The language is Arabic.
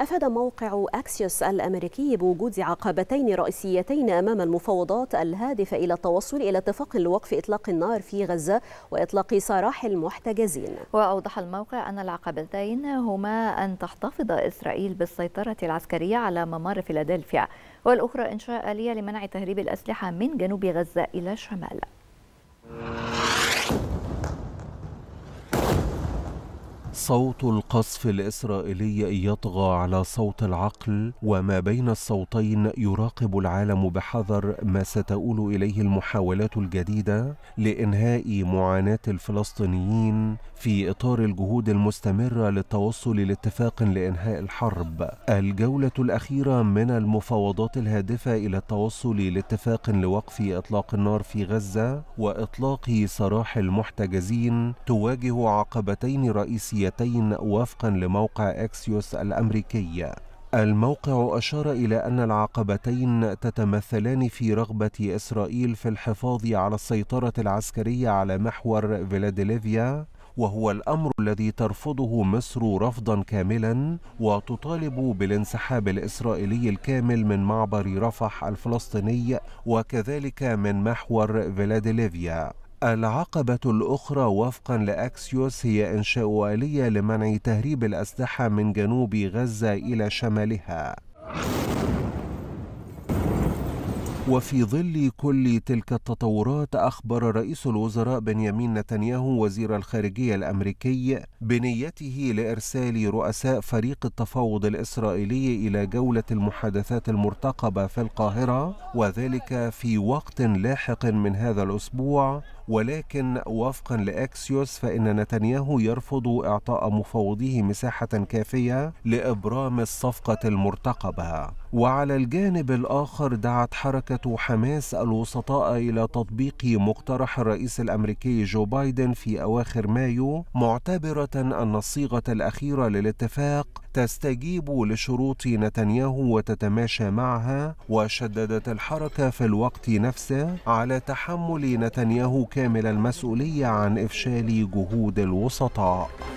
أفاد موقع أكسيوس الأمريكي بوجود عقبتين رئيسيتين أمام المفاوضات الهادفة إلى التوصل إلى اتفاق لوقف إطلاق النار في غزة وإطلاق سراح المحتجزين وأوضح الموقع أن العقبتين هما أن تحتفظ إسرائيل بالسيطرة العسكرية على ممر فيلادلفيا والأخرى إنشاء آلية لمنع تهريب الأسلحة من جنوب غزة إلى الشمال صوت القصف الإسرائيلي يطغى على صوت العقل وما بين الصوتين يراقب العالم بحذر ما ستؤول إليه المحاولات الجديدة لإنهاء معاناة الفلسطينيين في إطار الجهود المستمرة للتوصل لاتفاق لإنهاء الحرب الجولة الأخيرة من المفاوضات الهادفة إلى التوصل لاتفاق لوقف إطلاق النار في غزة وإطلاق سراح المحتجزين تواجه عقبتين رئيسيتين الولايتين وفقا لموقع اكسيوس الامريكي الموقع أشار إلى أن العقبتين تتمثلان في رغبة إسرائيل في الحفاظ على السيطرة العسكرية على محور فيلادلفيا وهو الأمر الذي ترفضه مصر رفضا كاملا وتطالب بالانسحاب الإسرائيلي الكامل من معبر رفح الفلسطيني وكذلك من محور فيلادلفيا العقبة الأخرى وفقا لأكسيوس هي إنشاء آلية لمنع تهريب الأسلحة من جنوب غزة إلى شمالها وفي ظل كل تلك التطورات أخبر رئيس الوزراء بنيامين نتنياهو وزير الخارجية الأمريكي بنيته لإرسال رؤساء فريق التفاوض الإسرائيلي إلى جولة المحادثات المرتقبة في القاهرة وذلك في وقت لاحق من هذا الأسبوع ولكن وفقا لأكسيوس فإن نتنياهو يرفض إعطاء مفوضيه مساحة كافية لإبرام الصفقة المرتقبة وعلى الجانب الآخر دعت حركة حماس الوسطاء إلى تطبيق مقترح الرئيس الأمريكي جو بايدن في أواخر مايو معتبرة أن الصيغة الأخيرة للاتفاق تستجيب لشروط نتنياهو وتتماشى معها وشددت الحركة في الوقت نفسه على تحمل نتنياهو كامل المسؤولية عن إفشال جهود الوسطاء